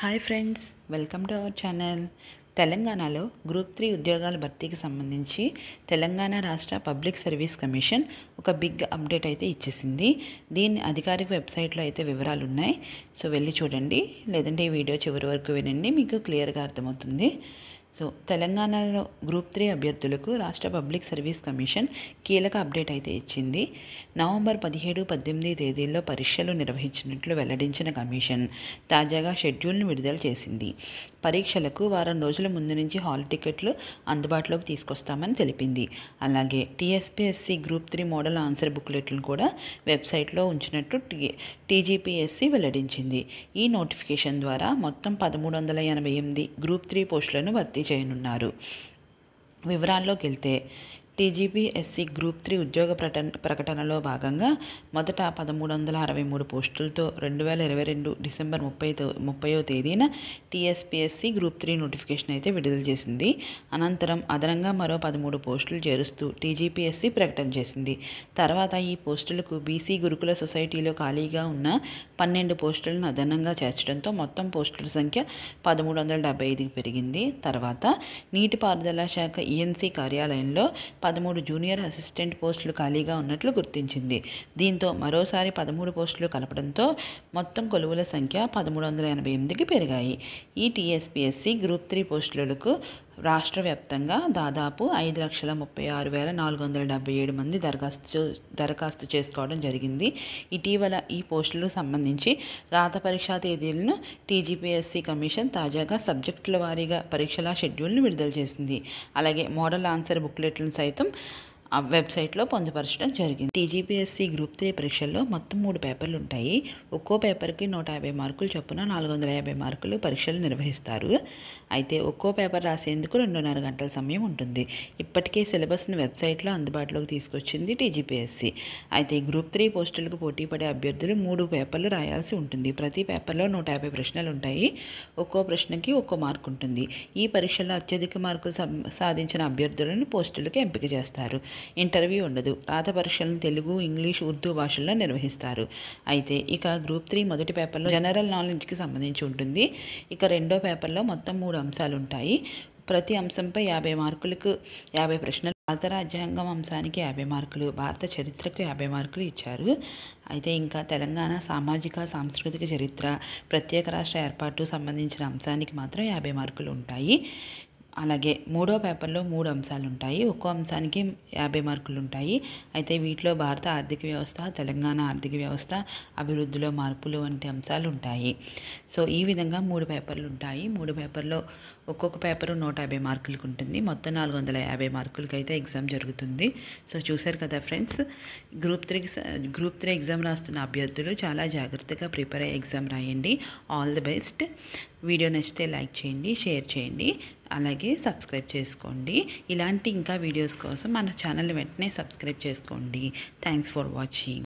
hi friends welcome to our channel తెలంగాణలో group three ఉద్యోగాల భర్తీకి సంబంధించి తెలంగాణ రాష్ట్ర పబ్లిక్ సర్వీస్ కమిషన్ ఒక బిగ్ అప్డేట్ అయితే ఇచ్చేసింది దీని అధికారిక వెబ్సైట్లో అయితే వివరాలు ఉన్నాయి సో వెళ్ళి చూడండి లేదంటే ఈ వీడియో చివరి వరకు వినండి మీకు క్లియర్గా అర్థమవుతుంది సో తెలంగాణలో గ్రూప్ త్రీ అభ్యర్థులకు రాష్ట్ర పబ్లిక్ సర్వీస్ కమిషన్ కీలక అప్డేట్ అయితే ఇచ్చింది నవంబర్ పదిహేడు పద్దెనిమిది తేదీల్లో పరీక్షలు నిర్వహించినట్లు వెల్లడించిన కమిషన్ తాజాగా షెడ్యూల్ను విడుదల చేసింది పరీక్షలకు వారం రోజుల ముందు నుంచి హాల్ టికెట్లు అందుబాటులోకి తీసుకొస్తామని తెలిపింది అలాగే TSPSC group three model answer బుక్లెట్లను కూడా వెబ్సైట్లో ఉంచినట్టు టీజీపీఎస్సీ వెల్లడించింది ఈ నోటిఫికేషన్ ద్వారా మొత్తం పదమూడు వందల ఎనభై ఎనిమిది గ్రూప్ త్రీ పోస్టులను భర్తీ భర్తీ చేయనున్నారు వివరాల్లోకి వెళ్తే టీజీపీఎస్సీ గ్రూప్ త్రీ ఉద్యోగ ప్రకటన ప్రకటనలో భాగంగా మొదట పదమూడు వందల అరవై మూడు పోస్టులతో రెండు వేల ఇరవై రెండు డిసెంబర్ ముప్పై ముప్పయో తేదీన టీఎస్పీఎస్సీ గ్రూప్ త్రీ నోటిఫికేషన్ అయితే విడుదల చేసింది అనంతరం అదనంగా మరో పదమూడు పోస్టులు చేరుస్తూ టీజీపీఎస్సీ ప్రకటన చేసింది తర్వాత ఈ పోస్టులకు బీసీ గురుకుల సొసైటీలో ఖాళీగా ఉన్న పన్నెండు పోస్టులను అదనంగా చేర్చడంతో మొత్తం పోస్టుల సంఖ్య పదమూడు వందల డెబ్బై ఐదుకి పెరిగింది తర్వాత నీటిపారుదల శాఖ ఈఎన్సీ కార్యాలయంలో పదమూడు జూనియర్ అసిస్టెంట్ పోస్టులు ఖాళీగా ఉన్నట్లు గుర్తించింది దీంతో మరోసారి పదమూడు పోస్టులు కలపడంతో మొత్తం కొలువుల సంఖ్య పదమూడు వందల ఎనభై ఎనిమిదికి పెరిగాయి ఈ టీఎస్పీఎస్సీ గ్రూప్ త్రీ పోస్టులకు రాష్ట్ర వ్యాప్తంగా దాదాపు ఐదు లక్షల ముప్పై ఆరు వేల నాలుగు వందల డెబ్బై ఏడు మంది దరఖాస్తు దరఖాస్తు చేసుకోవడం జరిగింది ఇటీవల ఈ పోస్టులకు సంబంధించి రాత పరీక్షా తేదీలను టీజీపీఎస్సీ కమిషన్ తాజాగా సబ్జెక్టుల వారీగా పరీక్షల షెడ్యూల్ను విడుదల చేసింది అలాగే మోడల్ ఆన్సర్ బుక్లెట్లను సైతం వెబ్సైట్లో పొందుపరచడం జరిగింది టీజీపీఎస్సీ గ్రూప్ త్రీ పరీక్షల్లో మొత్తం మూడు పేపర్లు ఉంటాయి ఒక్కో పేపర్కి నూట యాభై మార్కులు చొప్పున నాలుగు వందల యాభై మార్కులు పరీక్షలు నిర్వహిస్తారు అయితే ఒక్కో పేపర్ రాసేందుకు రెండున్నర గంటల సమయం ఉంటుంది ఇప్పటికే సిలబస్ను వెబ్సైట్లో అందుబాటులోకి తీసుకొచ్చింది టీజీపీఎస్సీ అయితే గ్రూప్ త్రీ పోస్టులకు పోటీ పడే అభ్యర్థులు మూడు పేపర్లు రాయాల్సి ఉంటుంది ప్రతి పేపర్లో నూట యాభై ప్రశ్నలు ఉంటాయి ఒక్కో ప్రశ్నకి ఒక్కో మార్కు ఉంటుంది ఈ పరీక్షల్లో అత్యధిక మార్కులు సాధించిన అభ్యర్థులను పోస్టులకు ఎంపిక చేస్తారు ఇంటర్వ్యూ ఉండదు రాత పరీక్షలను తెలుగు ఇంగ్లీష్ ఉర్దూ భాషల్లో నిర్వహిస్తారు అయితే ఇక గ్రూప్ త్రీ మొదటి పేపర్లో జనరల్ నాలెడ్జ్కి సంబంధించి ఉంటుంది ఇక రెండో పేపర్లో మొత్తం మూడు అంశాలు ఉంటాయి ప్రతి అంశంపై యాభై మార్కులకు యాభై ప్రశ్నలు భారత రాజ్యాంగం అంశానికి యాభై మార్కులు భారత చరిత్రకు యాభై మార్కులు ఇచ్చారు అయితే ఇంకా తెలంగాణ సామాజిక సాంస్కృతిక చరిత్ర ప్రత్యేక రాష్ట్ర ఏర్పాటు సంబంధించిన అంశానికి మాత్రం యాభై మార్కులు ఉంటాయి అలాగే మూడో పేపర్లో మూడు అంశాలు ఉంటాయి ఒక్కో అంశానికి యాభై మార్కులు ఉంటాయి అయితే వీటిలో భారత ఆర్థిక వ్యవస్థ తెలంగాణ ఆర్థిక వ్యవస్థ అభివృద్ధిలో మార్పులు వంటి అంశాలు ఉంటాయి సో ఈ విధంగా మూడు పేపర్లు ఉంటాయి మూడు పేపర్లో ఒక్కొక్క పేపరు నూట యాభై మార్కులకు ఉంటుంది మొత్తం నాలుగు వందల యాభై మార్కులకి అయితే ఎగ్జామ్ జరుగుతుంది సో చూశారు కదా friends group three group three exam రాస్తున్న అభ్యర్థులు చాలా జాగ్రత్తగా ప్రిపేర్ అయ్యి ఎగ్జామ్ రాయండి ఆల్ ది బెస్ట్ వీడియో నచ్చితే లైక్ చేయండి షేర్ చేయండి అలాగే సబ్స్క్రైబ్ చేసుకోండి ఇలాంటి ఇంకా వీడియోస్ కోసం మన ఛానల్ వెంటనే సబ్స్క్రైబ్ చేసుకోండి థ్యాంక్స్ ఫర్ వాచింగ్